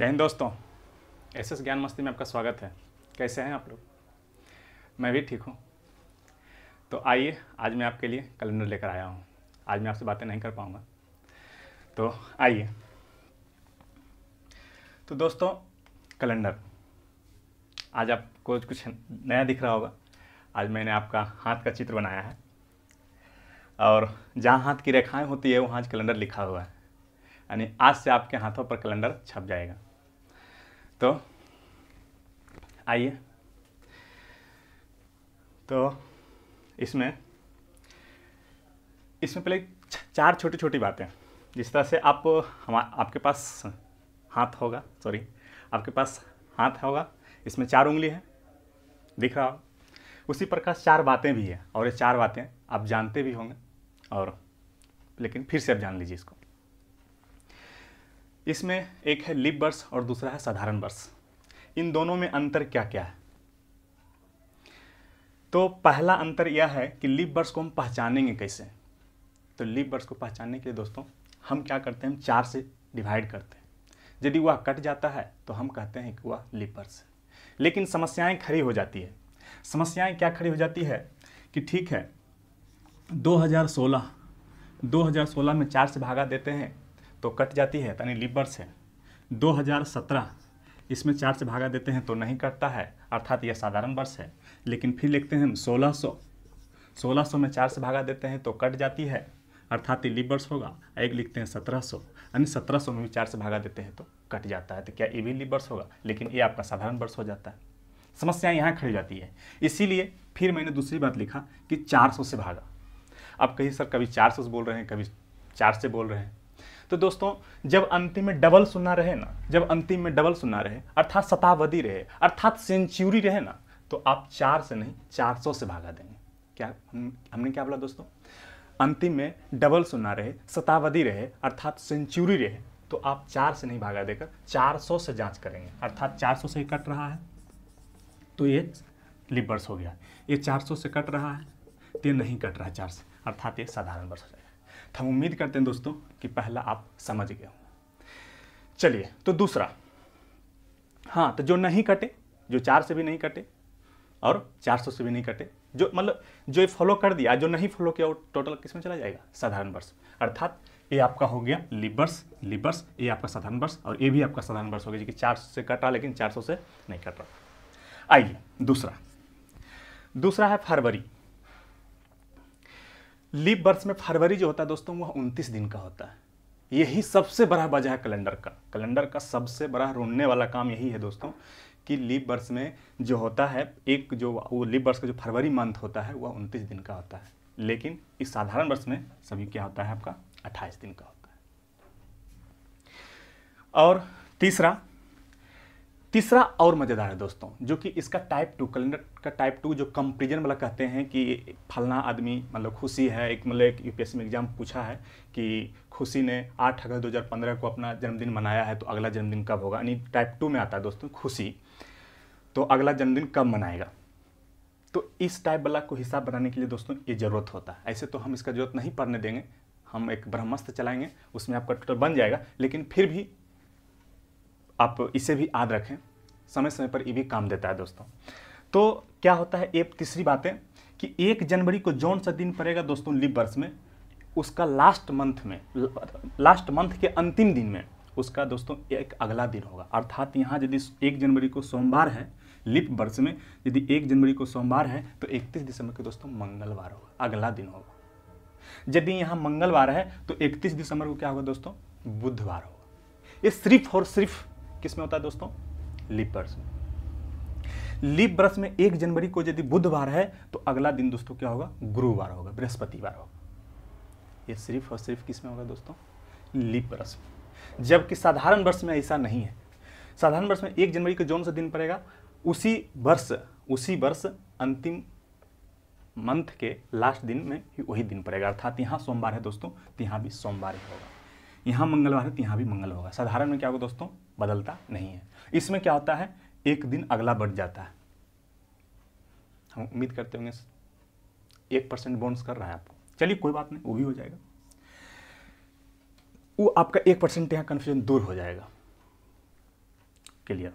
जय हिंद दोस्तों S S ज्ञान मस्ती में आपका स्वागत है कैसे हैं आप लोग मैं भी ठीक हूँ तो आइए आज मैं आपके लिए कैलेंडर लेकर आया हूँ आज मैं आपसे बातें नहीं कर पाऊँगा तो आइए तो दोस्तों कैलेंडर आज आपको कुछ नया दिख रहा होगा आज मैंने आपका हाथ का चित्र बनाया है और जहाँ हाथ की रेखाएं होती है वहाँ आज कैलेंडर लिखा हुआ है यानी आज से आपके हाथों पर कैलेंडर छप जाएगा तो आइए तो इसमें इसमें पहले चार छोटी छोटी बातें जिस तरह से आप हम आपके पास हाथ होगा सॉरी आपके पास हाथ होगा इसमें चार उंगली है दिख रहा होगा उसी प्रकार चार बातें भी है और ये चार बातें आप जानते भी होंगे और लेकिन फिर से आप जान लीजिए इसको इसमें एक है लिप वर्ष और दूसरा है साधारण वर्ष इन दोनों में अंतर क्या क्या है तो पहला अंतर यह है कि लिप वर्ष को हम पहचानेंगे कैसे तो लिप वर्ष को पहचानने के लिए दोस्तों हम क्या करते हैं हम चार से डिवाइड करते हैं यदि वह कट जाता है तो हम कहते हैं कि वह लिप वर्ष लेकिन समस्याएं खड़ी हो जाती है समस्याएं क्या खड़ी हो जाती है कि ठीक है 2016 2016 में चार से भागा देते हैं तो कट जाती है यानी लिबर से 2017 इसमें चार से भागा देते हैं तो नहीं कटता है अर्थात यह साधारण वर्ष है लेकिन फिर लिखते हैं हम 1600 1600 में चार से भागा देते हैं तो कट जाती है अर्थात ये लिबर्स होगा एक लिखते हैं सत्रह सौ यानी सत्रह सौ में भी चार से भागा देते हैं तो कट जाता है तो क्या ये भी लिबर्स होगा लेकिन ये आपका साधारण वर्ष हो जाता है समस्या यहाँ खड़ी जाती है इसीलिए फिर मैंने दूसरी बात लिखा कि चार सौ से भागा अब कहीं सर कभी चार सौ से बोल रहे हैं कभी चार से बोल रहे हैं तो दोस्तों जब अंतिम में डबल सुना रहे ना जब अंतिम में डबल सुना रहे अर्थात शतावधि रहे अर्थात सेंचुरी रहे ना तो आप चार से नहीं चार सौ से भागा देंगे क्या हम, हमने क्या बोला दोस्तों अंतिम में डबल सुना रहे शतावधि रहे अर्थात सेंचुरी रहे तो आप चार से नहीं भागा देकर चार सौ से जांच करेंगे अर्थात चार सौ से कट रहा है तो ये लिबर्स हो गया ये चार सौ से कट रहा है तो नहीं कट रहा है चार से अर्थात ये साधारण वर्ष हो जाएगा तो हम उम्मीद करते हैं दोस्तों कि पहला आप समझ गए चलिए तो दूसरा हाँ तो जो नहीं कटे जो चार से भी नहीं कटे और चार सौ से भी नहीं कटे जो मतलब जो ये फॉलो कर दिया जो नहीं फॉलो किया वो टोटल किस में चला जाएगा साधारण वर्ष अर्थात ये आपका हो गया लिबर्स लिबर्स ये आपका साधारण वर्ष और ये भी आपका साधारण वर्ष हो गया जो कि चार से कट रहा लेकिन चार सौ से नहीं कट रहा आइए दूसरा दूसरा है फरवरी लीप वर्ष में फरवरी जो होता है दोस्तों वह उनतीस दिन का होता है यही सबसे बड़ा वजह है कैलेंडर का कैलेंडर का सबसे बड़ा रोनने वाला काम यही है दोस्तों कि लीप वर्ष में जो होता है एक जो वो लीप वर्ष का जो फरवरी मंथ होता है वह उनतीस दिन का होता है लेकिन इस साधारण वर्ष में सभी क्या होता है आपका अट्ठाईस दिन का होता है और तीसरा तीसरा और मज़ेदार है दोस्तों जो कि इसका टाइप टू कैलेंडर का टाइप टू जो कंपेरिजन वाला कहते हैं कि फलना आदमी मतलब खुशी है एक मतलब एक यू में एग्ज़ाम पूछा है कि खुशी ने 8 अगस्त 2015 को अपना जन्मदिन मनाया है तो अगला जन्मदिन कब होगा यानी टाइप टू में आता है दोस्तों खुशी तो अगला जन्मदिन कब मनाएगा तो इस टाइप वाला को हिसाब बनाने के लिए दोस्तों ये ज़रूरत होता है ऐसे तो हम इसका ज़रूरत नहीं पढ़ने देंगे हम एक ब्रह्मस्त्र चलाएंगे उसमें आपका टोटल बन जाएगा लेकिन फिर भी आप इसे भी याद रखें समय समय पर ये भी काम देता है दोस्तों तो क्या होता है एक तीसरी बात है कि एक जनवरी को जौन सा दिन पड़ेगा दोस्तों लिप वर्ष में उसका लास्ट मंथ में लास्ट मंथ के अंतिम दिन में उसका दोस्तों एक अगला दिन होगा अर्थात यहाँ यदि एक जनवरी को सोमवार है लिप वर्ष में यदि एक जनवरी को सोमवार है तो इकतीस दिसंबर को दोस्तों मंगलवार होगा अगला दिन होगा यदि यहाँ मंगलवार है तो इकतीस दिसंबर को क्या होगा दोस्तों बुधवार होगा ये सिर्फ और सिर्फ किस में होता है दोस्तों लिप वर्ष में लिप वर्ष में एक जनवरी को यदि बुधवार है तो अगला दिन दोस्तों क्या होगा गुरुवार होगा बृहस्पतिवार होगा ये सिर्फ और सिर्फ किस में होगा दोस्तों लिप वर्ष में जबकि साधारण वर्ष में ऐसा नहीं है साधारण वर्ष में एक जनवरी को जौन सा दिन पड़ेगा उसी वर्ष उसी वर्ष अंतिम मंथ के लास्ट दिन में ही वही दिन पड़ेगा अर्थात यहाँ सोमवार है दोस्तों तो यहाँ भी सोमवार ही होगा यहाँ मंगलवार है तो यहाँ भी मंगल होगा साधारण में क्या होगा दोस्तों बदलता नहीं है इसमें क्या होता है एक दिन अगला बढ़ जाता है हम उम्मीद करते होंगे एक परसेंट बोनस कर रहा है आपको चलिए कोई बात नहीं वो भी हो जाएगा वो आपका एक परसेंट यहां कंफ्यूजन दूर हो जाएगा क्लियर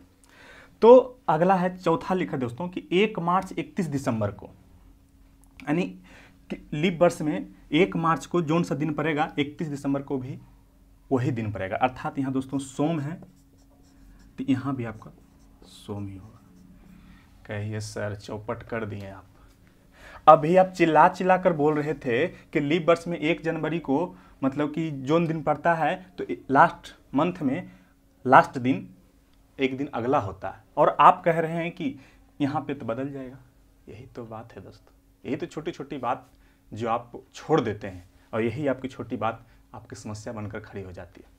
तो अगला है चौथा लिखा दोस्तों कि एक मार्च इकतीस दिसंबर को यानी लीप वर्ष में एक मार्च को जोन सा दिन पड़ेगा इकतीस दिसंबर को भी वही दिन पड़ेगा अर्थात यहां दोस्तों सोम है तो यहाँ भी आपका सोम ही होगा कहिए सर चौपट कर दिए आप अभी आप चिल्ला चिल्ला कर बोल रहे थे कि लीप वर्ष में एक जनवरी को मतलब कि जोन दिन पड़ता है तो लास्ट मंथ में लास्ट दिन एक दिन अगला होता है और आप कह रहे हैं कि यहाँ पे तो बदल जाएगा यही तो बात है दोस्तों यही तो छोटी छोटी बात जो आप छोड़ देते हैं और यही आपकी छोटी बात आपकी समस्या बनकर खड़ी हो जाती है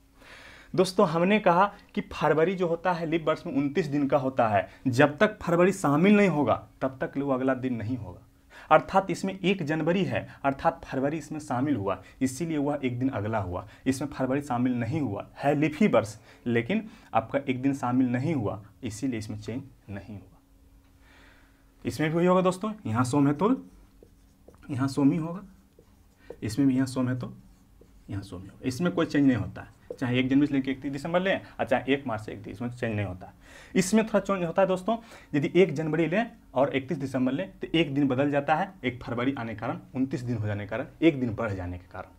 दोस्तों हमने कहा कि फरवरी जो होता है लिप वर्ष में उनतीस दिन का होता है जब तक फरवरी शामिल नहीं होगा तब तक वो अगला दिन नहीं होगा अर्थात इसमें एक जनवरी है अर्थात फरवरी इसमें शामिल हुआ इसीलिए वह एक दिन अगला हुआ इसमें फरवरी शामिल नहीं हुआ है लिफी वर्ष लेकिन आपका एक दिन शामिल नहीं हुआ इसीलिए इसमें चेंज नहीं हुआ इसमें भी वही होगा दोस्तों यहाँ सोम है तो यहाँ सोम ही होगा इसमें भी यहाँ सोम है तो यहाँ सो में हो इसमें कोई चेंज नहीं होता है चाहे एक जनवरी से लेकर एक दिसंबर लें और चाहे एक मार्च से एक इसमें चेंज नहीं होता इसमें थोड़ा चेंज होता है दोस्तों यदि एक जनवरी लें और इकतीस दिसंबर लें तो एक दिन बदल जाता है एक फरवरी आने के कारण उनतीस दिन हो जाने के कारण एक दिन बढ़ जाने के कारण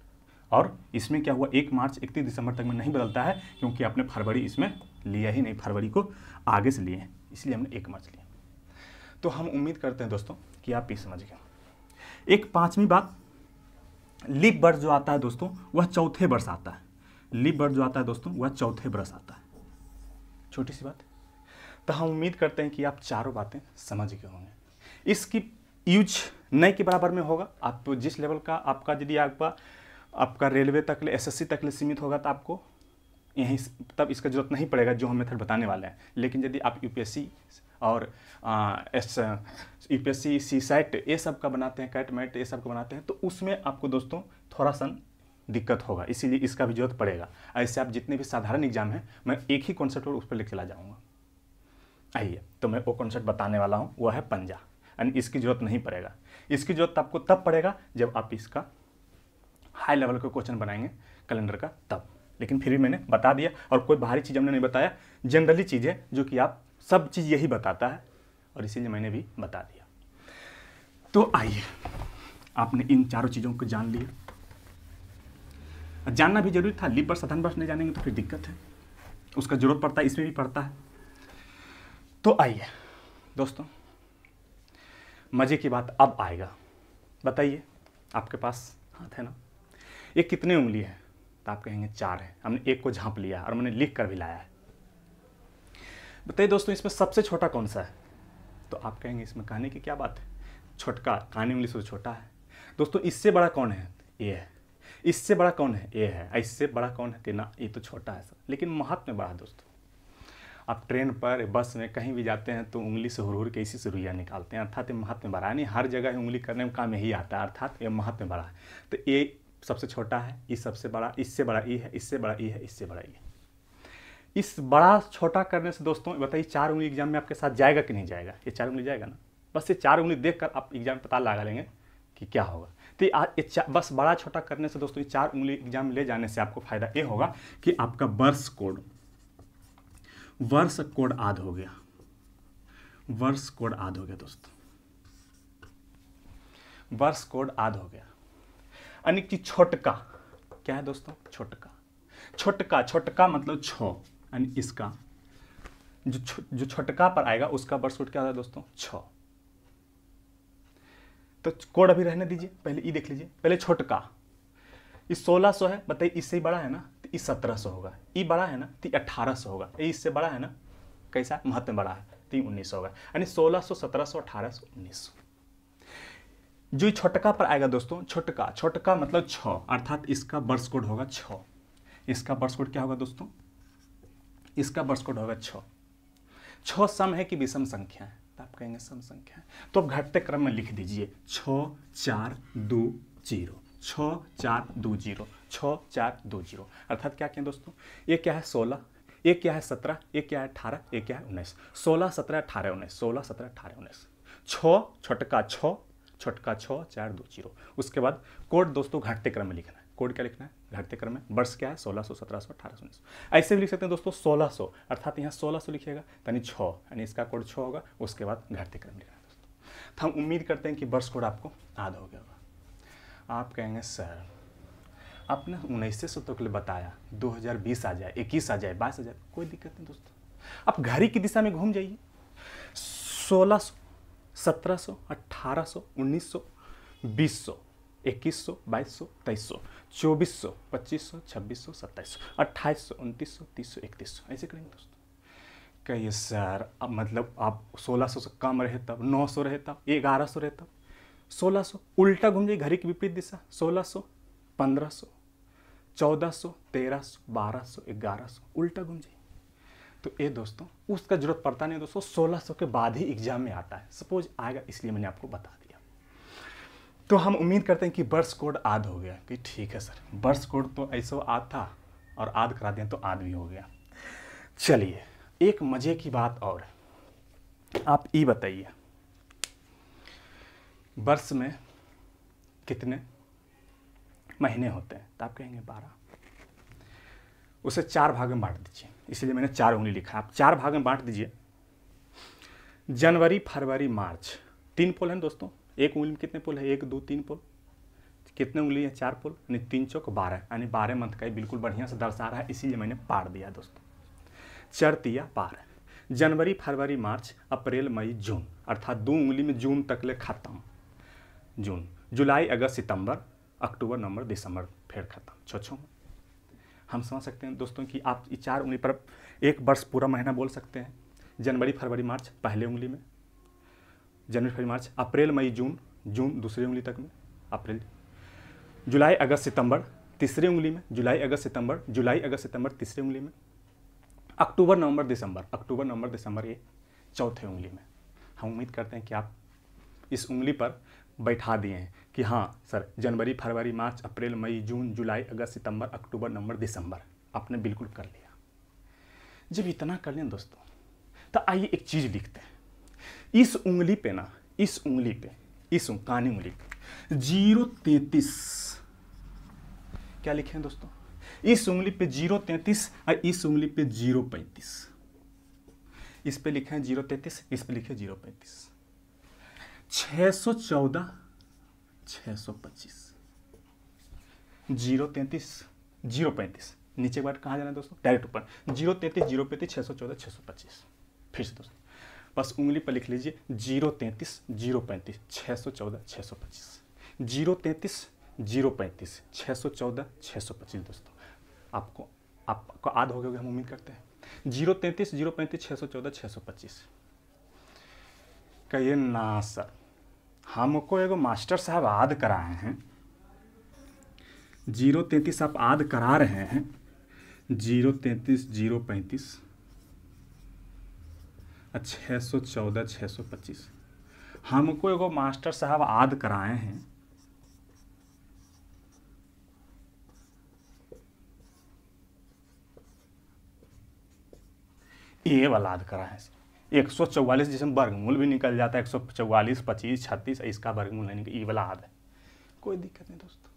और इसमें क्या हुआ एक मार्च इकतीस दिसंबर तक में नहीं बदलता है क्योंकि आपने फरवरी इसमें लिया ही नहीं फरवरी को आगे से लिए इसलिए हमने एक मार्च लिया तो हम उम्मीद करते हैं दोस्तों कि आप ये समझ गए एक पाँचवीं बात लिप बर्ड जो आता है दोस्तों वह चौथे वर्ष आता है लिप बर्ड जो आता है दोस्तों वह चौथे वर्ष आता है छोटी सी बात तो हम उम्मीद करते हैं कि आप चारों बातें समझ गए होंगे इसकी यूज नए के बराबर में होगा आप जिस लेवल का आपका यदि आपका आपका रेलवे तक ले एसएससी तक ले सीमित होगा तो आपको यहीं तब इसका जरूरत नहीं पड़ेगा जो हम मेथड बताने वाले हैं लेकिन यदि आप यूपीएससी और S U P S C C SAT ये सब का बनाते हैं कैट मैट ये सब का बनाते हैं तो उसमें आपको दोस्तों थोड़ा सा दिक्कत होगा इसीलिए इसका भी जरूरत पड़ेगा ऐसे आप जितने भी साधारण एग्जाम हैं मैं एक ही कॉन्सेप्ट और उस पर लिख चला जाऊँगा आइए तो मैं वो कॉन्सेप्ट बताने वाला हूँ वह है पंजा यानी इसकी जरूरत नहीं पड़ेगा इसकी जरूरत आपको तब पड़ेगा जब आप इसका हाई लेवल का क्वेश्चन बनाएंगे कैलेंडर का तब लेकिन फिर भी मैंने बता दिया और कोई बाहरी चीज़ हमने नहीं बताया जनरली चीज़ें जो कि आप सब चीज़ यही बताता है और इसीलिए मैंने भी बता दिया तो आइए आपने इन चारों चीज़ों को जान लिया जानना भी जरूरी था लिप बर्स साधारण बर्स नहीं जानेंगे तो फिर दिक्कत है उसका जरूरत पड़ता है इसमें भी पड़ता है तो आइए दोस्तों मज़े की बात अब आएगा बताइए आपके पास हाथ है ना ये कितने उंगली है तो आप कहेंगे चार है हमने एक को झांप लिया और मैंने लिख कर भी लाया है बताइए दोस्तों इसमें सबसे छोटा कौन सा है तो आप कहेंगे इसमें कहने की क्या बात है छोटका कहानी उंगली से छोटा है दोस्तों इससे बड़ा कौन है ये है इससे बड़ा कौन है ये है इससे बड़ा कौन है कि ना ये तो छोटा है सर लेकिन महत्व बड़ा है दोस्तों आप ट्रेन पर बस में कहीं भी जाते हैं तो उंगली से हुर के इसी से रुइया निकालते हैं अर्थात ये में बड़ा यानी हर जगह उंगली करने में काम यही आता है अर्थात ये में बड़ा है तो ये सबसे छोटा है ये सबसे बड़ा इससे बड़ा ई है इससे बड़ा ई है इससे बड़ा ई है इस बड़ा छोटा करने से दोस्तों बताइए चार उंगली एग्जाम में आपके साथ जाएगा कि नहीं जाएगा ये चार उंगली जाएगा ना बस ये चार उंगली देख आप एग्जाम पता लगा लेंगे कि क्या होगा तो ये बस बड़ा छोटा करने से दोस्तों ये चार उंगली एग्जाम ले जाने से आपको फायदा ये होगा कि आपका वर्ष कोड वर्ष कोड आद हो गया वर्ष कोड आद हो गया दोस्तों वर्ष कोड आद हो गया यानी कि छोटका क्या है दोस्तों छोटका छोटका छोटका मतलब छो यानी इसका जो छो, जो छटका पर आएगा उसका बर्थ कोड क्या होता है दोस्तों छ तो कोड अभी रहने दीजिए पहले ई देख लीजिए पहले छोटका इस सोलह सो है बताइए इससे बड़ा है ना तो इस सत्रह सौ होगा ई बड़ा है ना तो अट्ठारह सौ होगा इससे बड़ा है ना कैसा महत्व बड़ा है तो उन्नीस होगा यानी सोलह सौ सत्रह सौ अठारह सौ उन्नीस जो छोटका पर आएगा दोस्तों छोटका छोटका मतलब छ अर्थात इसका वर्ष कोड होगा छ इसका वर्ष कोड क्या होगा दोस्तों इसका वर्ष कोड होगा छ छ सम है कि विषम संख्या है तो आप कहेंगे सम संख्या है तो आप घटते क्रम में लिख दीजिए छ चार दो जीरो छ चार दो जीरो छ चार दो जीरो अर्थात क्या कहें दोस्तों ये क्या है सोलह एक क्या है सत्रह एक क्या है अठारह एक क्या है उन्नीस सोलह सत्रह अठारह उन्नीस सोलह सत्रह अठारह उन्नीस छ छोटका छ छोटका छ चार दो जीरो उसके बाद कोड दोस्तों घाटते क्रम में लिखना कोड क्या लिखना है घटते क्रम में वर्ष क्या है सोलह सौ सत्रह सौ अठारह सौ उन्नीस ऐसे भी लिख सकते हैं दोस्तों सोलह सौ अर्थात यहाँ सोलह सौ लिखिएगा यानी छः यानी इसका कोड छः होगा उसके बाद घटते क्रम लिखना है दोस्तों तो हम उम्मीद करते हैं कि वर्ष कोड आपको याद हो गया होगा आप कहेंगे सर आपने उन्नीस सौ के लिए बताया दो हज़ार बीस आ जाए इक्कीस आ जाए बाईस आ जाए कोई दिक्कत नहीं दोस्तों आप घड़ी की दिशा में घूम जाइए सोलह सौ सत्रह सौ अट्ठारह सौ उन्नीस सौ बीस सौ इक्कीस सौ बाईस सौ तेईस सौ चौबीस सौ पच्चीस सौ छब्बीस सौ सत्ताईस सौ अट्ठाईस सौ उनतीस सौ तीस सौ इकतीस सौ ऐसे करेंगे दोस्तों कहिए सर अब मतलब आप सोलह सौ से कम रहे तब नौ सौ रहे तब ग्यारह सौ रहे तब सोलह सौ उल्टा घूम जाइए घड़ी की विपरीत दिशा सोलह सौ पंद्रह सौ चौदह सौ तेरह सौ बारह सौ ग्यारह सौ उल्टा घूम जाइए तो ये दोस्तों उसका जरूरत पड़ता नहीं दोस्तों सोलह सौ के बाद ही एग्जाम में आता है सपोज आएगा इसलिए मैंने आपको बता दिया तो हम उम्मीद करते हैं कि बर्स कोड आद हो गया कि ठीक है सर बर्स कोड तो ऐसा आद था और आद करा दें तो आद भी हो गया चलिए एक मज़े की बात और आप ये बताइए वर्ष में कितने महीने होते हैं तो आप कहेंगे बारह उसे चार भाग में बांट दीजिए इसलिए मैंने चार उंगली लिखा आप चार भाग में बांट दीजिए जनवरी फरवरी मार्च तीन पोल हैं दोस्तों एक उंगली में कितने पुल है एक दो तीन पुल कितने उंगली है चार पुल यानी तीन चौक बारह यानी बारह मंथ का बिल्कुल बढ़िया से दर्शा रहा है इसीलिए मैंने पार दिया दोस्तों चरतिया पार जनवरी फरवरी मार्च अप्रैल मई जून अर्थात दो उंगली में जून तक ले खत्म जून जुलाई अगस्त सितंबर अक्टूबर नवंबर दिसंबर फिर खत्म छो छो हम समझ सकते हैं दोस्तों कि आप चार उंगली पर एक वर्ष पूरा महीना बोल सकते हैं जनवरी फरवरी मार्च पहले उंगली में जनवरी फरवरी मार्च अप्रैल मई जून जून दूसरी उंगली तक में अप्रैल जुलाई अगस्त सितंबर तीसरी उंगली में जुलाई अगस्त सितंबर जुलाई अगस्त सितंबर तीसरी उंगली में अक्टूबर नवंबर दिसंबर अक्टूबर नवंबर दिसंबर ये चौथे उंगली में हम उम्मीद करते हैं कि आप इस उंगली पर बैठा दिए हैं कि हाँ सर जनवरी फरवरी मार्च अप्रैल मई जून जुलाई अगस्त सितंबर अक्टूबर नवंबर दिसंबर आपने बिल्कुल कर लिया जब इतना कर लें दोस्तों तो आइए एक चीज़ लिखते हैं इस उंगली पे ना इस उंगली पे इस कानी उंगली पे जीरो तैतीस क्या लिखे हैं दोस्तों इस उंगली पे जीरो तैतीस और इस उंगली पे जीरो पैंतीस इस पे लिखे हैं जीरो तैतीस इस पे लिखे जीरो पैंतीस छह सौ चौदह छह सौ पच्चीस जीरो तैतीस जीरो पैंतीस नीचे बाट कहा कहाँ जाना है दोस्तों डायरेक्ट ऊपर जीरो तैतीस जीरो पैंतीस छः सौ चौदह छः सौ पच्चीस फिर से दोस्तों बस उंगली पर लिख लीजिए जीरो तैंतीस जीरो पैंतीस छः सौ चौदह छः सौ पच्चीस जीरो तैंतीस जीरो पैंतीस छः सौ चौदह छः सौ पच्चीस दोस्तों आपको आपको आद हो गया हम उम्मीद करते हैं जीरो तैंतीस जीरो पैंतीस छः सौ चौदह छः सौ पच्चीस कहिए ना सर हमको एगो मास्टर साहब आद कराए हैं जीरो तैंतीस आप आद करा रहे हैं जीरो तैंतीस जीरो पैंतीस छः सौ चौदह छः सौ पच्चीस हमको एगो मास्टर साहब आद कराए हैं ये वाला आद करा है एक सौ चौवालीस जिसमें वर्गमूल भी निकल जाता है एक सौ चौवालीस पच्चीस छत्तीस इसका वर्गमूल नहीं निकल ये वाला आद है कोई दिक्कत नहीं दोस्तों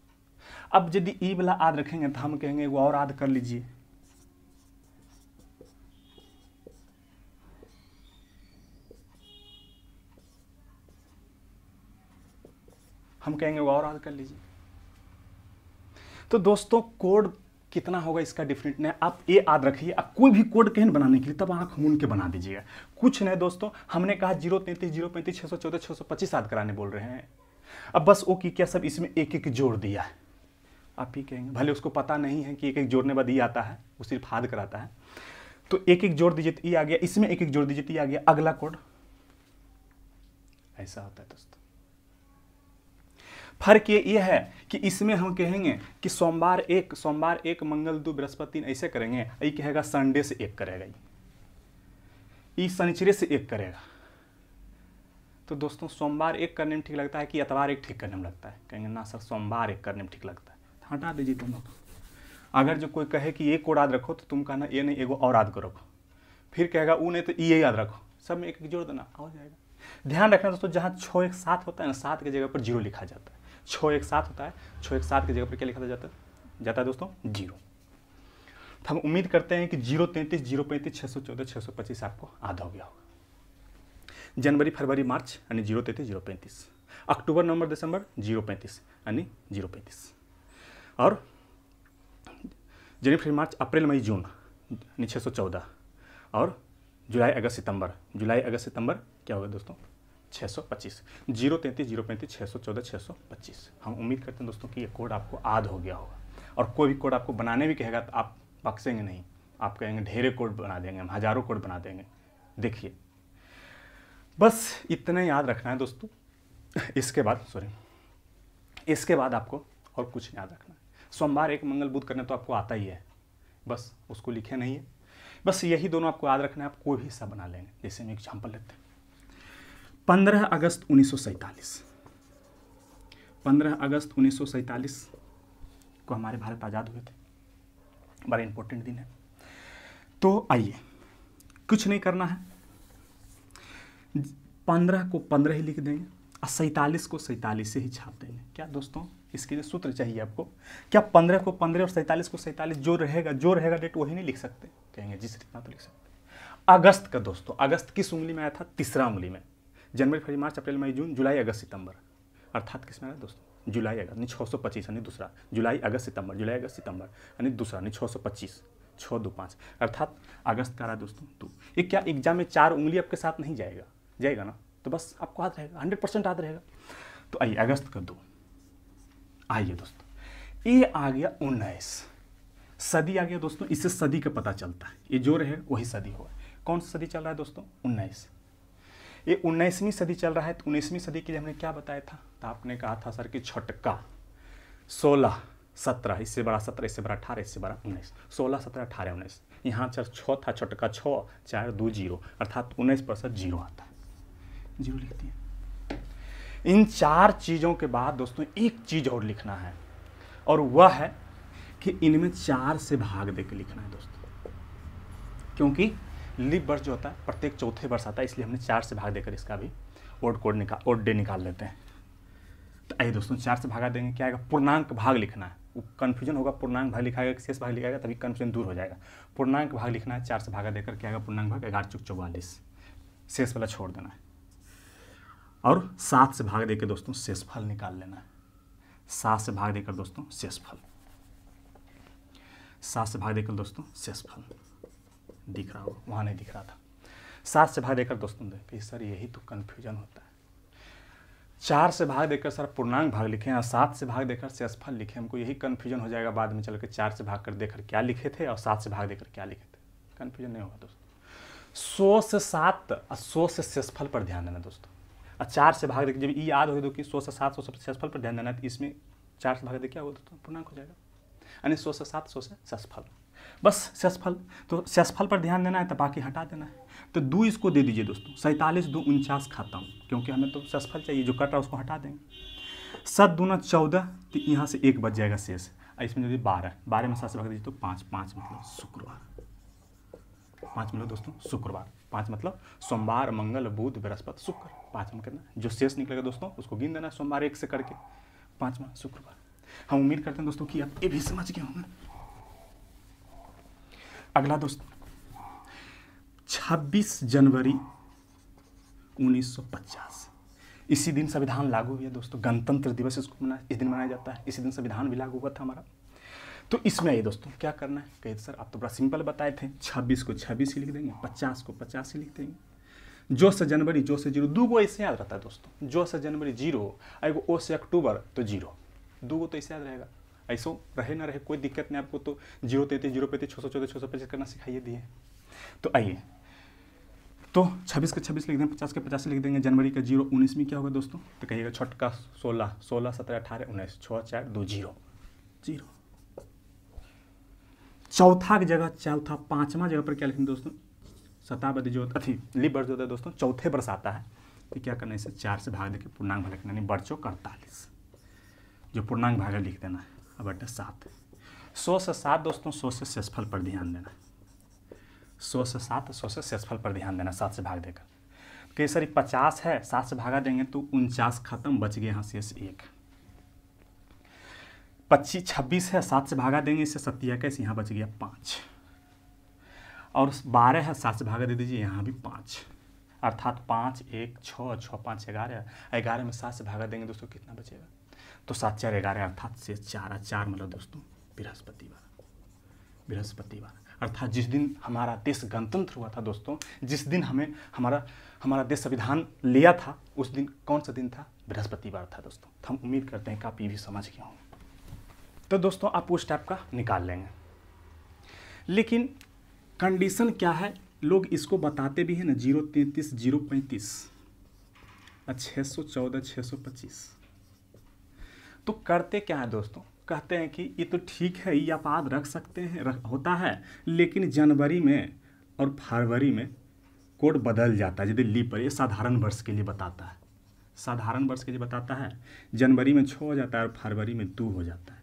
अब यदि ई वाला आद रखेंगे तो हम कहेंगे वो और आद कर लीजिए हम कहेंगे और हल कर लीजिए तो दोस्तों कोड कितना होगा इसका डिफरेंट नहीं आप ये याद रखिए आप कोई भी कोड कहीं बनाने के लिए तब आँख मून के बना दीजिएगा कुछ नहीं दोस्तों हमने कहा जीरो तैंतीस जीरो पैंतीस छः सौ चौदह छः सौ पच्चीस याद कराने बोल रहे हैं अब बस वो की क्या सब इसमें एक एक जोड़ दिया है आप ही कहेंगे भले उसको पता नहीं है कि एक एक जोड़ने बाद ये आता है वो सिर्फ हाद कराता है तो एक एक जोड़ दीजिए तो ये आ गया इसमें एक एक जोड़ दीजिए तो ये आ गया अगला कोड ऐसा होता है दोस्तों फर्क ये ये है कि इसमें हम कहेंगे कि सोमवार एक सोमवार एक मंगल दो बृहस्पति ऐसे करेंगे यही कहेगा संडे से एक करेगा ये शनिचरे से एक करेगा तो दोस्तों सोमवार एक करने में ठीक लगता है कि अतवार एक ठीक करने में लगता है कहेंगे ना सर सोमवार एक करने में ठीक लगता है तो हटा दीजिए तुम लोग अगर जो कोई कहे कि एक को याद रखो तो तुम कहना ये नहीं एगो और याद करो रखो फिर कहेगा वो नहीं तो ये याद रखो सब में एक जोड़ देना हो जाएगा ध्यान रखना दोस्तों जहाँ छः एक सात होता है ना सात की जगह पर जीरो लिखा जाता है छः एक सात होता है छः एक सात की जगह पर क्या लिखा जाता है जाता है दोस्तों जीरो तो हम उम्मीद करते हैं कि जीरो तैंतीस जीरो पैंतीस छः सौ चौदह छः सौ पच्चीस आपको आधा हो गया होगा जनवरी फरवरी मार्च यानी जीरो तैंतीस जीरो पैंतीस अक्टूबर नवंबर दिसंबर जीरो पैंतीस यानी जीरो पैंतीस और जनवरी फरवरी मार्च अप्रैल मई जून यानी छः सौ चौदह और जुलाई अगस्त सितंबर जुलाई अगस्त सितंबर क्या होगा दोस्तों छः सौ पच्चीस जीरो तैंतीस जीरो पैंतीस छः सौ चौदह छः सौ पच्चीस हम उम्मीद करते हैं दोस्तों कि ये कोड आपको आद हो गया होगा और कोई भी कोड आपको बनाने भी कहेगा तो आप बक्सेंगे नहीं आप कहेंगे ढेरे कोड बना देंगे हम हज़ारों कोड बना देंगे देखिए बस इतना याद रखना है दोस्तों इसके बाद सॉरी इसके बाद आपको और कुछ याद रखना है सोमवार एक मंगल बुध करना तो आपको आता ही है बस उसको लिखे नहीं है बस यही दोनों आपको याद रखना है आप कोई भी हिस्सा बना लेंगे जैसे हम एग्जाम्पल लेते हैं पंद्रह अगस्त उन्नीस सौ सैंतालीस पंद्रह अगस्त उन्नीस सौ सैंतालीस को हमारे भारत आज़ाद हुए थे बड़ा इंपॉर्टेंट दिन है तो आइए कुछ नहीं करना है पंद्रह को पंद्रह ही लिख देंगे और सैंतालीस को सैंतालीस से ही छाप देंगे क्या दोस्तों इसके लिए सूत्र चाहिए आपको क्या पंद्रह को पंद्रह और सैंतालीस को सैंतालीस जो रहेगा जो रहेगा डेट वही नहीं लिख सकते कहेंगे जिस इतना तो लिख सकते अगस्त का दोस्तों अगस्त किस उंगली में आया था तीसरा उंगली में जनवरी फरवरी मार्च अप्रैल मई जून जुलाई अगस्त सितंबर अर्थात किस में आ रहा है दोस्तों जुलाई अगस्त यानी छः सौ पच्चीस यानी दूसरा जुलाई अगस्त सितंबर जुलाई अगस्त सितंबर यानी दूसरा यानी छः सौ पच्चीस छः दो पाँच अर्थात अगस्त का रहा दोस्तों दो तो। ये क्या एग्जाम में चार उंगली आपके साथ नहीं जाएगा जाएगा ना तो बस आपको याद रहेगा हंड्रेड परसेंट याद रहेगा तो आइए अगस्त का दो आइए दोस्तों ये आ गया उन्नीस सदी आ गया दोस्तों इससे सदी का पता चलता है ये जो रहे वही सदी हो कौन सा सदी चल रहा है दोस्तों उन्नीस ये उन्नीसवीं सदी चल रहा है तो उन्नीसवीं सदी के लिए हमने क्या बताया था तो आपने कहा था सर कि छटका सोलह सत्रह इससे बड़ा सत्रह इससे बड़ा अठारह इससे बड़ा उन्नीस सोलह सत्रह अठारह उन्नीस यहाँ चार छः था छटका छः चार दो जीरो अर्थात उन्नीस प्रतिशत जीरो आता है जीरो लिखती है इन चार चीज़ों के बाद दोस्तों एक चीज़ और लिखना है और वह है कि इनमें चार से भाग देकर लिखना है दोस्तों क्योंकि लीप वर्ष जो होता है प्रत्येक चौथे वर्ष आता है इसलिए हमने चार से भाग देकर इसका भी ओड कोड निकाल ओड डे निकाल लेते हैं तो आइए दोस्तों चार से भागा देंगे क्या आएगा पूर्णांक भाग लिखना है वो कन्फ्यूजन होगा पूर्णांक भाग लिखाएगा कि शेष भाग लिखाएगा तभी कन्फ्यूजन दूर हो जाएगा पूर्णांक भाग लिखना है चार से भागा देकर क्या आएगा पूर्णांक भाग ग्यारह चौक चौवालीस शेष वाला छोड़ देना है और सात से भाग देकर दोस्तों शेष फल निकाल लेना है सात से भाग देकर दोस्तों शेष फल सात से भाग देकर दोस्तों शेष फल दिख रहा होगा वहाँ नहीं दिख रहा था सात से भाग देकर दोस्तों ने कि सर यही तो कन्फ्यूजन होता है चार से भाग देकर सर पूर्णांक भाग लिखे और सात से भाग देकर शेषफल लिखे हमको यही कन्फ्यूजन हो जाएगा बाद में चल के चार से भाग कर देकर क्या लिखे थे और सात से भाग देकर क्या लिखे थे कन्फ्यूजन नहीं होगा दोस्तों सो से सात और सौ से सेसफल पर ध्यान देना दोस्तों और चार से भाग देखिए जब ये याद होगा तो कि सौ से सात सौ से पर ध्यान देना तो इसमें चार से भाग दे क्या होगा दोस्तों पूर्णांक हो जाएगा यानी सो से सात सौ से सफल बस सेसफल तो सेसफल पर ध्यान देना है तो बाकी हटा देना है तो दो इसको दे दीजिए दोस्तों सैंतालीस दो उनचास खाता हूँ क्योंकि हमें तो सेसफल चाहिए जो कट रहा है उसको हटा देंगे सात दूना चौदह तो यहाँ से एक बच जाएगा शेष इसमें यदि बारह बारह में सात से भाग दीजिए तो पाँच पाँच मतलब शुक्रवार पाँच मतलब दोस्तों शुक्रवार पाँच मतलब सोमवार मंगल बुध बृहस्पति शुक्र पाँच में करना जो शेष निकलेगा दोस्तों उसको गिन देना सोमवार एक से करके पाँचवा शुक्रवार हम उम्मीद करते हैं दोस्तों कि आप ये भी समझ गए होंगे अगला दोस्त 26 जनवरी 1950 इसी दिन संविधान लागू हुआ दोस्तों गणतंत्र दिवस इसको मना इस दिन मनाया जाता है इसी दिन संविधान भी लागू हुआ था हमारा तो इसमें आइए दोस्तों क्या करना है कहिए सर आप तो बड़ा सिंपल बताए थे 26 को 26 ही लिख देंगे 50 को 50 ही लिख देंगे जो से जनवरी जो से जीरो दो गो ऐसे याद रहता है दोस्तों जो से जनवरी जीरो एगो ओ से अक्टूबर तो जीरो दो गो तो ऐसे याद रहेगा ऐसो रहे ना रहे कोई दिक्कत नहीं आपको तो जीरो तैतीस जीरो पैंतीस छः सौ चौदह छः सौ पचास करना सिखाइए दिए तो आइए तो छब्बीस का छब्बीस लिख देंगे पचास के पचास लिख देंगे जनवरी का जीरो उन्नीस में क्या होगा दोस्तों तो कहिएगा छठ का सोलह सोलह सत्रह अठारह उन्नीस छः चार दो जीरो जीरो चौथा की जगह चौथा पांचवा जगह पर क्या लिखेंगे दोस्तों शताब्दी जो अथी लिप बर्ज होता है दोस्तों चौथे वर्ष आता है तो क्या करना है इसे चार से भाग देके पूर्णांग भाग लिखना यानी वर्षों अड़तालीस जो पूर्णांग भाग लिख देना है बटा सात सौ से सात दोस्तों सौ से शेषफल पर ध्यान देना सौ से सात सौ से शेषफल पर ध्यान देना सात से भाग देकर कई तो सारी पचास है सात से भागा देंगे तो उनचास खत्म बच गए यहाँ शेष एक पच्चीस छब्बीस है सात से भागा देंगे इससे सत्या कैसे यहाँ बच गया पाँच और बारह है सात से भागा दे दीजिए यहाँ भी पाँच अर्थात पाँच एक छः छः पाँच ग्यारह ग्यारह में सात से भागा देंगे दोस्तों कितना बचेगा तो सात चार ग्यारह अर्थात से चार चार मतलब दोस्तों बृहस्पतिवार बृहस्पतिवार अर्थात जिस दिन हमारा देश गणतंत्र हुआ था दोस्तों जिस दिन हमें हमारा हमारा देश संविधान लिया था उस दिन कौन सा दिन था बृहस्पतिवार था दोस्तों तो हम उम्मीद करते हैं कि आप ये भी समझ गए हों तो दोस्तों आप उस टाइप का निकाल लेंगे लेकिन कंडीशन क्या है लोग इसको बताते भी हैं ना जीरो तैंतीस जीरो पैंतीस छः सौ चौदह छः सौ पच्चीस तो करते क्या है दोस्तों कहते हैं कि ये तो ठीक है ये आप रख सकते हैं रख होता है लेकिन जनवरी में और फरवरी में कोड बदल जाता है यदि लीप पर ये साधारण वर्ष के लिए बताता है साधारण वर्ष के लिए बताता है जनवरी में छः हो जाता है और फरवरी में दो हो जाता है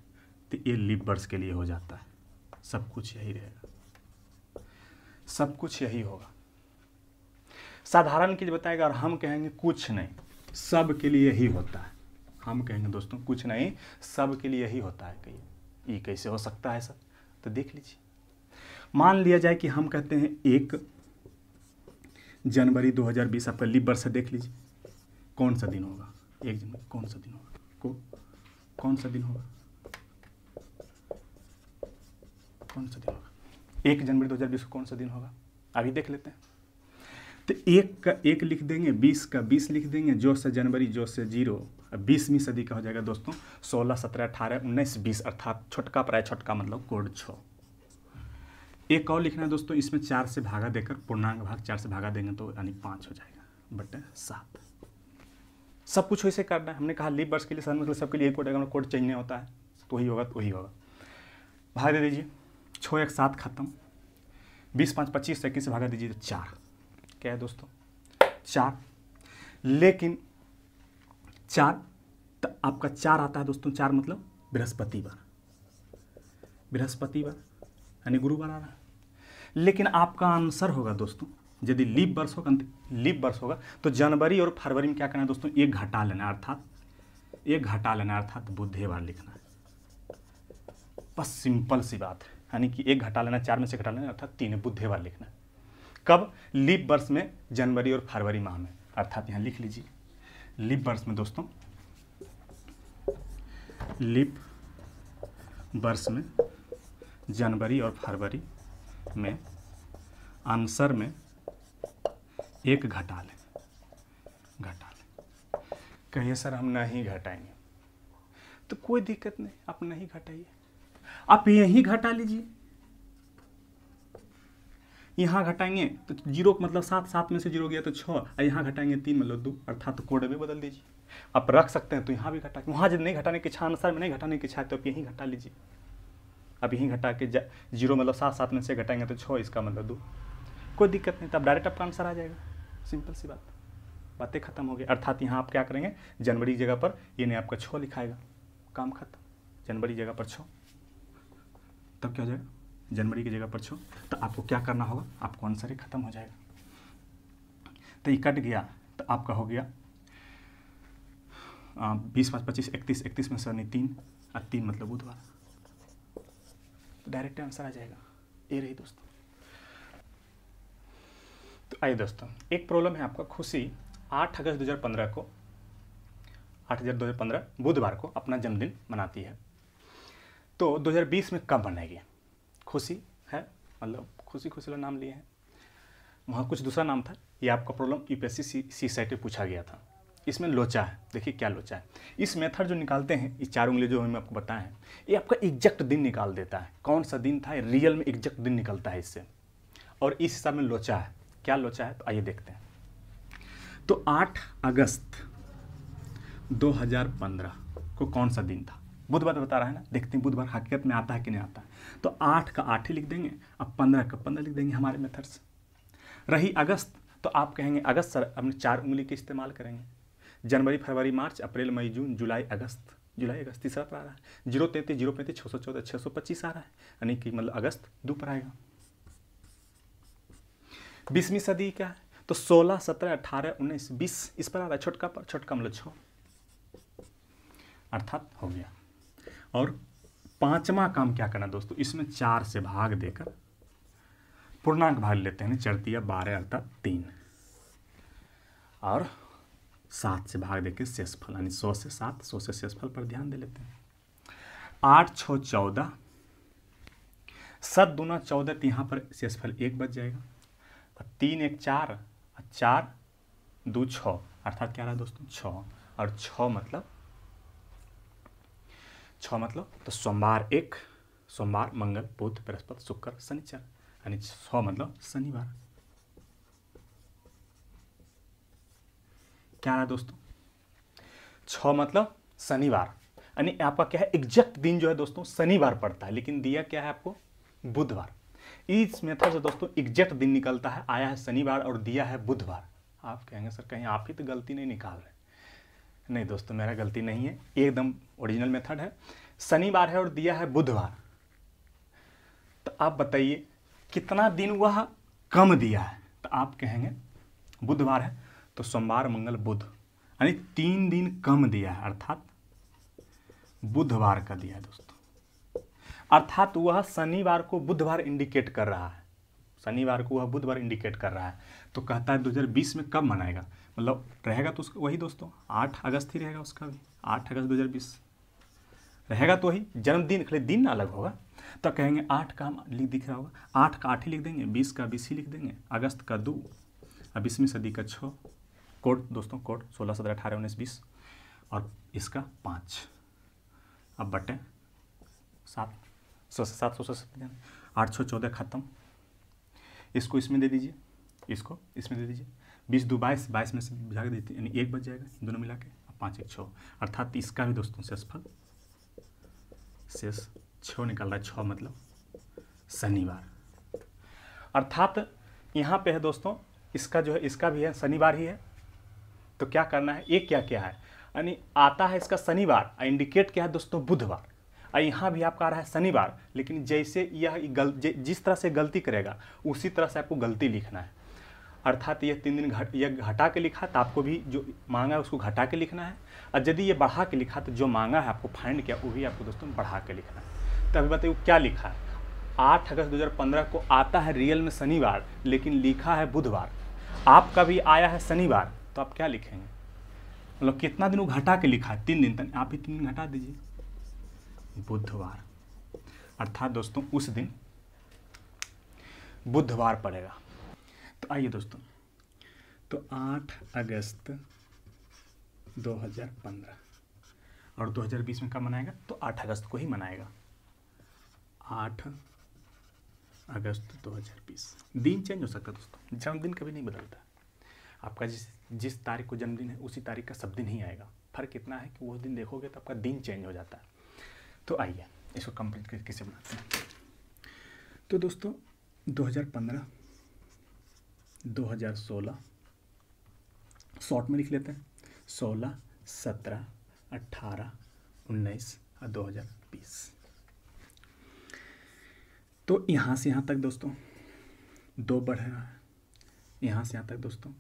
तो ये लीप वर्ष के लिए हो जाता है सब कुछ यही रहेगा सब कुछ यही होगा साधारण के लिए बताएगा और हम कहेंगे कुछ नहीं सब के लिए यही होता है हम कहेंगे दोस्तों कुछ नहीं सब के लिए ही होता है कहिए ये कैसे हो सकता है सर तो देख लीजिए मान लिया जाए कि हम कहते हैं एक जनवरी 2020 आपका लिप वर्ष देख लीजिए कौन सा दिन होगा एक जनवरी कौन सा दिन होगा को कौन सा दिन होगा कौन सा दिन होगा एक जनवरी 2020 को कौन सा दिन होगा अभी देख लेते हैं तो एक का एक लिख देंगे बीस का बीस लिख देंगे जो से जनवरी जो से जीरो बीसवीं सदी का हो जाएगा दोस्तों सोलह सत्रह अठारह उन्नीस बीस अर्थात छोटका प्राय छोटका मतलब कोड छ एक और लिखना है दोस्तों इसमें चार से भागा देकर पूर्णांग भाग चार से भागा देंगे तो यानी पाँच हो जाएगा बटे सात सब कुछ वैसे करना है हमने कहा लीप वर्ष के लिए सन सबके लिए एक कोड कोड नहीं होता है तो ही होगा तो ही होगा भाग दे दीजिए छः एक सात खत्म बीस पाँच पच्चीस से इक्कीस से भागा दीजिए तो चार क्या है दोस्तों चार लेकिन चार तो आपका चार आता है दोस्तों चार मतलब बृहस्पतिवार बृहस्पतिवार यानी गुरुवार आ रहा है लेकिन आपका आंसर होगा दोस्तों यदि लीप वर्ष होगा लीप वर्ष होगा तो जनवरी और फरवरी में क्या करना है दोस्तों एक घटा लेना अर्थात एक घटा लेना अर्थात बुधेवार लिखना है बस सिंपल सी बात है यानी कि एक घटा लेना चार में से घटा लेना अर्थात तीन बुधेवार लिखना कब लीप वर्ष में जनवरी और फरवरी माह में अर्थात यहाँ लिख लीजिए लिप बर्स में दोस्तों लिप बर्स में जनवरी और फरवरी में आंसर में एक घटा लें घटा लें कहिए सर हम नहीं घटाएंगे तो कोई दिक्कत नहीं आप नहीं घटाइए आप यहीं घटा लीजिए यहाँ घटाएंगे तो जीरो मतलब सात सात में से जीरो गया तो छः और यहाँ घटाएंगे तीन मतलब दो अर्थात तो कोड में बदल दीजिए आप रख सकते हैं तो यहाँ भी घटा वहाँ जब नहीं घटाने की इच्छा अनुसार में नहीं घटाने की इच्छा है तो आप यहीं घटा लीजिए अब यहीं घटा के जीरो मतलब सात सात में से घटाएंगे तो छः इसका मतलब दो कोई दिक्कत नहीं तो आप डायरेक्ट आपका आंसर आ जाएगा सिंपल सी बात बातें खत्म हो गई अर्थात यहाँ आप क्या करेंगे जनवरी जगह पर ये नहीं आपका छः लिखाएगा काम खत्म जनवरी जगह पर छः तब क्या हो जाएगा जनवरी की जगह पर छो तो आपको क्या करना होगा आपको आंसर ही खत्म हो जाएगा तो ये कट गया तो आपका हो गया बीस पाँच पच्चीस इकतीस इकतीस में सर तीन और तीन मतलब बुधवार तो डायरेक्ट आंसर आ जाएगा ये रही दोस्तों तो आइए दोस्तों एक प्रॉब्लम है आपका खुशी आठ अगस्त दो हजार पंद्रह को आठ हज़ार दो हज़ार पंद्रह बुधवार को अपना जन्मदिन मनाती है तो दो हजार बीस में कब मनाएगी खुशी है मतलब खुशी खुशी वाला नाम लिए हैं वहाँ कुछ दूसरा नाम था ये आपका problem U P C C पूछा गया था इसमें लोचा है देखिए क्या लोचा है इस मेथड जो निकालते हैं ये चार उंगली जो हमें आपको बताए हैं ये आपका एग्जैक्ट दिन निकाल देता है कौन सा दिन था रियल में एग्जैक्ट दिन निकलता है इससे और इस हिसाब में लोचा है क्या लोचा है तो आइए देखते हैं तो 8 अगस्त 2015 को कौन सा दिन था बुधवार तो बता रहा है ना देखते हैं बुधवार हकीकत में आता है कि नहीं आता है तो आठ का आठ ही लिख देंगे अब पंद्रह का पंद्रह लिख देंगे हमारे मेथड से रही अगस्त तो आप कहेंगे अगस्त सर अपने चार उंगली के इस्तेमाल करेंगे जनवरी फरवरी मार्च अप्रैल मई जून जुलाई अगस्त जुलाई अगस्त तीसरा पर आ रहा है जीरो तैंतीस जीरो पैंतीस छः सौ चौदह छः सौ पच्चीस आ रहा है यानी कि मतलब अगस्त दो पर आएगा बीसवीं सदी क्या है तो सोलह सत्रह अठारह उन्नीस बीस इस पर आ रहा है छोटका पर छोटका मतलब छः अर्थात हो गया और पांचवा काम क्या करना दोस्तों इसमें चार से भाग देकर पूर्णांक भाग लेते हैं चढ़ दिया बारह अर्थात तीन और सात से भाग देकर शेषफल यानी सौ से सात सौ से शेषफल पर ध्यान दे लेते हैं आठ छ चौदह सत दूना चौदह तो यहाँ पर शेषफल एक बच जाएगा और तो तीन एक चार और चार दो छः अर्थात क्या रहा दोस्तों छः और छः मतलब छ मतलब तो सोमवार एक सोमवार मंगल बुध बृहस्पति शुक्र शनिचर अनि छ मतलब शनिवार क्या रहा दोस्तों छ मतलब शनिवार यानी आपका क्या है एग्जैक्ट दिन जो है दोस्तों शनिवार पड़ता है लेकिन दिया क्या है आपको बुधवार इस मेथड से दोस्तों एग्जैक्ट दिन निकलता है आया है शनिवार और दिया है बुधवार आप कहेंगे सर कहीं आप ही तो गलती नहीं निकाल रहे नहीं दोस्तों मेरा गलती नहीं है एकदम ओरिजिनल मेथड है शनिवार है और दिया है बुधवार तो आप बताइए कितना दिन वह कम दिया है तो आप कहेंगे बुधवार है तो सोमवार मंगल बुध यानी तीन दिन कम दिया है अर्थात बुधवार का दिया है दोस्तों अर्थात वह शनिवार को बुधवार इंडिकेट कर रहा है शनिवार को वह बुधवार इंडिकेट कर रहा है तो कहता है 2020 में कब मनाएगा मतलब रहेगा तो उसका वही दोस्तों आठ अगस्त ही रहेगा उसका भी आठ अगस्त बीस रहेगा तो वही जन्मदिन खाली दिन अलग होगा तो कहेंगे आठ का लिख दिख रहा होगा आठ का आठ ही लिख देंगे बीस का बीस ही लिख देंगे अगस्त का दो और बीसवीं सदी का छः कोड दोस्तों कोड सोलह सत्रह अठारह उन्नीस बीस और इसका पाँच अब बटे सात सौ से सात सौ सत्तर आठ सौ चौदह खत्म इसको इसमें दे दीजिए इसको इसमें दे दीजिए बीस दो बाईस बाईस में से बुझा के देते यानी एक बच जाएगा दोनों मिला के और पाँच एक छः अर्थात इसका भी दोस्तों शेषफल शेष छः निकल रहा है छः मतलब शनिवार अर्थात यहाँ पे है दोस्तों इसका जो है इसका भी है शनिवार ही है तो क्या करना है एक क्या क्या है यानी आता है इसका शनिवार इंडिकेट क्या है दोस्तों बुधवार और यहाँ भी आपका आ रहा है शनिवार लेकिन जैसे यह गल, जिस तरह से गलती करेगा उसी तरह से आपको गलती लिखना है अर्थात यह तीन दिन घट यह घटा के लिखा तो आपको भी जो मांगा है उसको घटा के लिखना है और यदि ये बढ़ा के लिखा तो जो मांगा है आपको फाइंड किया वो भी आपको दोस्तों बढ़ा के लिखना है तो अभी बताइए क्या लिखा है आठ अगस्त 2015 को आता है रियल में शनिवार लेकिन लिखा है बुधवार आपका भी आया है शनिवार तो आप क्या लिखेंगे मतलब कितना दिन वो घटा के लिखा है तीन दिन तक आप ही तीन दिन घटा दीजिए बुधवार अर्थात दोस्तों उस दिन बुधवार पड़ेगा तो आइए दोस्तों तो 8 अगस्त 2015 और 2020 में कब मनाएगा तो 8 अगस्त को ही मनाएगा 8 अगस्त 2020 दिन चेंज हो सकता है दोस्तों जन्मदिन कभी नहीं बदलता आपका जिस जिस तारीख को जन्मदिन है उसी तारीख का सब दिन ही आएगा फर्क इतना है कि वो दिन देखोगे तो आपका दिन चेंज हो जाता है तो आइए इसको कंप्लीट करके कैसे बनाते हैं तो दोस्तों 2015 2016 शॉर्ट में लिख लेते हैं 16, 17, 18, 19 और 2020 तो यहाँ से यहाँ तक दोस्तों दो बढ़ रहा है यहाँ से यहाँ तक दोस्तों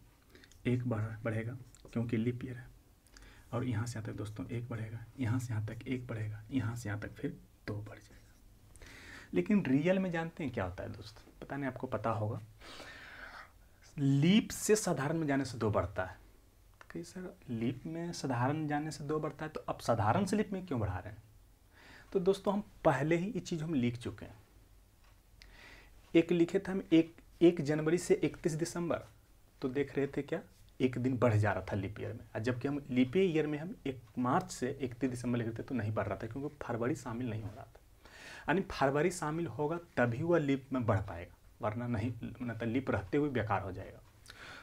एक बढ़ बढ़ेगा क्योंकि लिप ईयर है और यहाँ से यहाँ तक दोस्तों एक बढ़ेगा यहाँ से यहाँ तक एक बढ़ेगा यहाँ से यहाँ तक फिर दो बढ़ जाएगा लेकिन रियल में जानते हैं क्या होता है दोस्तों पता नहीं आपको पता होगा लीप से साधारण में जाने से दो बढ़ता है कही सर लीप में साधारण जाने से दो बढ़ता है तो अब साधारण से लीप में क्यों बढ़ा रहे हैं तो दोस्तों हम पहले ही ये चीज़ हम लिख चुके हैं एक लिखे थे हम एक एक जनवरी से इकतीस दिसंबर तो देख रहे थे क्या एक दिन बढ़ जा रहा था लिप ईयर में जबकि हम लिप ईयर में हम एक मार्च से इकतीस दिसंबर लिखते तो नहीं बढ़ रहा था क्योंकि फरवरी शामिल नहीं हो रहा था यानी फरवरी शामिल होगा तभी वह लिप में बढ़ पाएगा वरना नहीं मतलब लिप रहते हुए बेकार हो जाएगा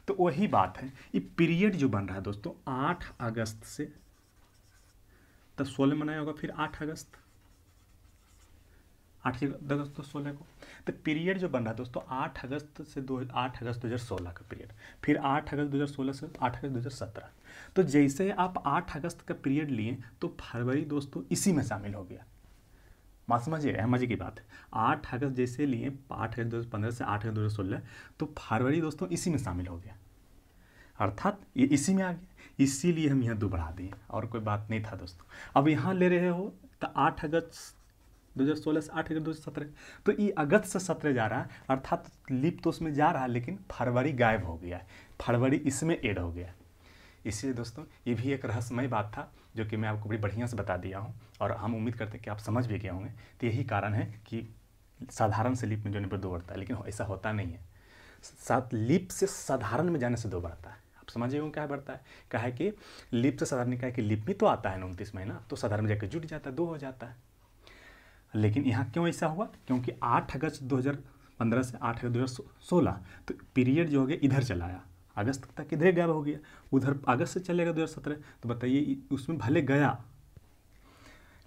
तो वही बात है ये पीरियड जो बन रहा है दोस्तों आठ अगस्त से तब सोलह मनाया होगा फिर आठ अगस्त आठ अगस्त तो सोलह को तो पीरियड जो बन रहा है दोस्तों आठ अगस्त से दो आठ अगस्त दो हज़ार सोलह का पीरियड फिर आठ अगस्त दो हज़ार सोलह से आठ अगस्त दो हज़ार सत्रह तो जैसे आप आठ अगस्त का पीरियड लिए तो फरवरी दोस्तों इसी में शामिल हो गया बात समझिए है मजे की बात आठ अगस्त जैसे लिए आठ अगस्त दो हज़ार पंद्रह से आठ अगस्त दो हज़ार सोलह तो फरवरी दोस्तों इसी में शामिल हो गया अर्थात ये इसी में आ गया इसीलिए हम यहाँ दो दिए और कोई बात नहीं था दोस्तों अब यहाँ ले रहे हो तो आठ अगस्त 2016 से आठ अगस्त दो तो ये अगस्त से सत्रह जा रहा है अर्थात लिप तो उसमें जा रहा है लेकिन फरवरी गायब हो गया है फरवरी इसमें एड हो गया इसलिए दोस्तों ये भी एक रहस्यमय बात था जो कि मैं आपको बड़ी बढ़िया से बता दिया हूँ और हम उम्मीद करते हैं कि आप समझ भी गए होंगे तो यही कारण है कि साधारण से लिप में जो पर दो बढ़ता है लेकिन ऐसा होता नहीं है साथ लिप से साधारण में जाने से दो बढ़ता है आप समझे क्या क्या बढ़ता है कहा है कि लिप से साधारण कहा है कि लिप में तो आता है ना उनतीस महीना तो साधारण में जाकर जुट जाता है दो हो जाता है लेकिन यहाँ क्यों ऐसा हुआ क्योंकि आठ अगस्त पंद्रह से आठ अगस्त सोलह तो पीरियड जो हो गया इधर चला आया अगस्त तक इधर गायब हो गया उधर अगस्त से चलेगा दो तो बताइए उसमें भले गया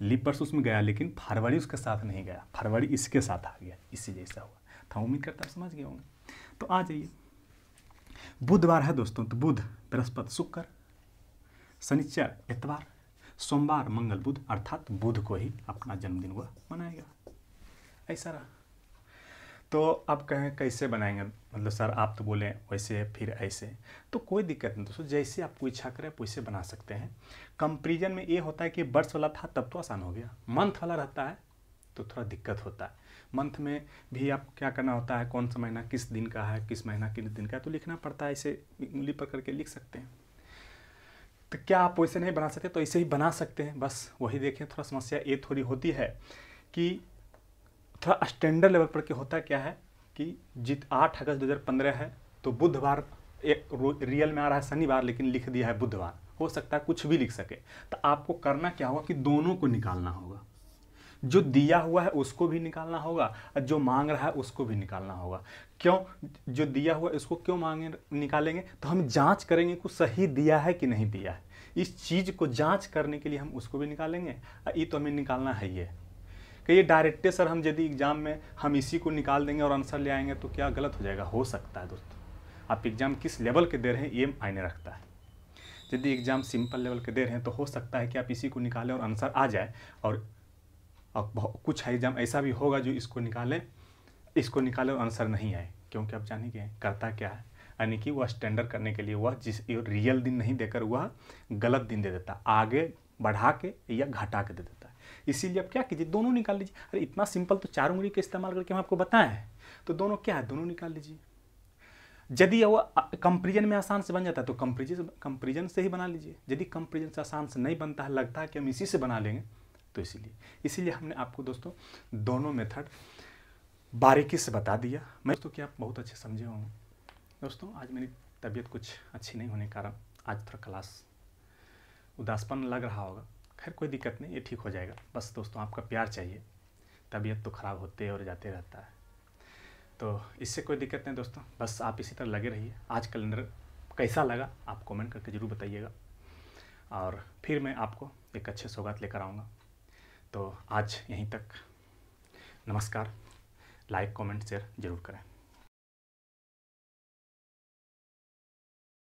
लिपर्स उसमें गया लेकिन फरवरी उसके साथ नहीं गया फरवरी इसके साथ आ गया इसी जैसा हुआ था तो उम्मीद करता आप समझ गए होंगे तो आ जाइए बुधवार है दोस्तों तो बुध बृहस्पति शुक्र शनिचर इतवार सोमवार मंगल बुध अर्थात बुध को ही अपना जन्मदिन हुआ मनाएगा ऐसा रहा तो आप कहें कैसे बनाएंगे मतलब सर आप तो बोले वैसे फिर ऐसे तो कोई दिक्कत नहीं दोस्तों जैसे आपको इच्छा करें आप वैसे बना सकते हैं कंपेरिजन में ये होता है कि वर्ष वाला था तब तो आसान हो गया मंथ वाला रहता है तो थोड़ा दिक्कत होता है मंथ में भी आप क्या करना होता है कौन सा महीना किस दिन का है किस महीना किस दिन का है तो लिखना पड़ता है ऐसे उंगली पर करके लिख सकते हैं तो क्या आप वैसे नहीं बना सकते तो ऐसे ही बना सकते हैं बस वही देखें थोड़ा समस्या ये थोड़ी होती है कि थोड़ा स्टैंडर्ड लेवल पर के होता क्या है कि जित आठ अगस्त पंद्रह है तो बुधवार एक रियल में आ रहा है शनिवार लेकिन लिख दिया है बुधवार हो सकता है कुछ भी लिख सके तो आपको करना क्या होगा कि दोनों को निकालना होगा जो दिया हुआ है उसको भी निकालना होगा और जो मांग रहा है उसको भी निकालना होगा क्यों जो दिया हुआ है उसको क्यों मांगे निकालेंगे तो हम जांच करेंगे कुछ सही दिया है कि नहीं दिया है इस चीज़ को जांच करने के लिए हम उसको भी निकालेंगे ये तो हमें निकालना है ही है कि ये डायरेक्टे सर हम यदि एग्ज़ाम में हम इसी को निकाल देंगे और आंसर ले आएंगे तो क्या गलत हो जाएगा हो सकता है दोस्तों आप एग्ज़ाम किस लेवल के दे रहे हैं ये मायने रखता है यदि एग्ज़ाम सिंपल लेवल के दे रहे हैं तो हो सकता है कि आप इसी को निकालें और आंसर आ जाए और, कुछ एग्ज़ाम ऐसा भी होगा जो इसको निकालें इसको निकालें और आंसर नहीं आए क्योंकि आप जाने के करता क्या है यानी कि वह स्टैंडर्ड करने के लिए वह जिस रियल दिन नहीं देकर वह गलत दिन दे देता आगे बढ़ा के या घटा के दे देता इसीलिए आप क्या कीजिए दोनों निकाल लीजिए अरे इतना सिंपल तो चार उंगली का इस्तेमाल करके हम आपको बताएं तो दोनों क्या है दोनों निकाल लीजिए यदि वो कंपेरिजन में आसान से बन जाता है तो कंपेरिजन कंपेरिजन से ही बना लीजिए यदि कंपेरिजन से आसान से नहीं बनता है लगता है कि हम इसी से बना लेंगे तो इसीलिए इसीलिए हमने आपको दोस्तों दोनों मेथड बारीकी से बता दिया मैं दोस्तों कि आप बहुत अच्छे समझे होंगे दोस्तों आज मेरी तबीयत कुछ अच्छी नहीं होने के कारण आज थोड़ा क्लास उदासपन लग रहा होगा खैर कोई दिक्कत नहीं ये ठीक हो जाएगा बस दोस्तों आपका प्यार चाहिए तबीयत तो ख़राब होते और जाते रहता है तो इससे कोई दिक्कत नहीं दोस्तों बस आप इसी तरह लगे रहिए आज कैलेंडर कैसा लगा आप कमेंट करके ज़रूर बताइएगा और फिर मैं आपको एक अच्छे सौगात लेकर आऊँगा तो आज यहीं तक नमस्कार लाइक कमेंट शेयर ज़रूर करें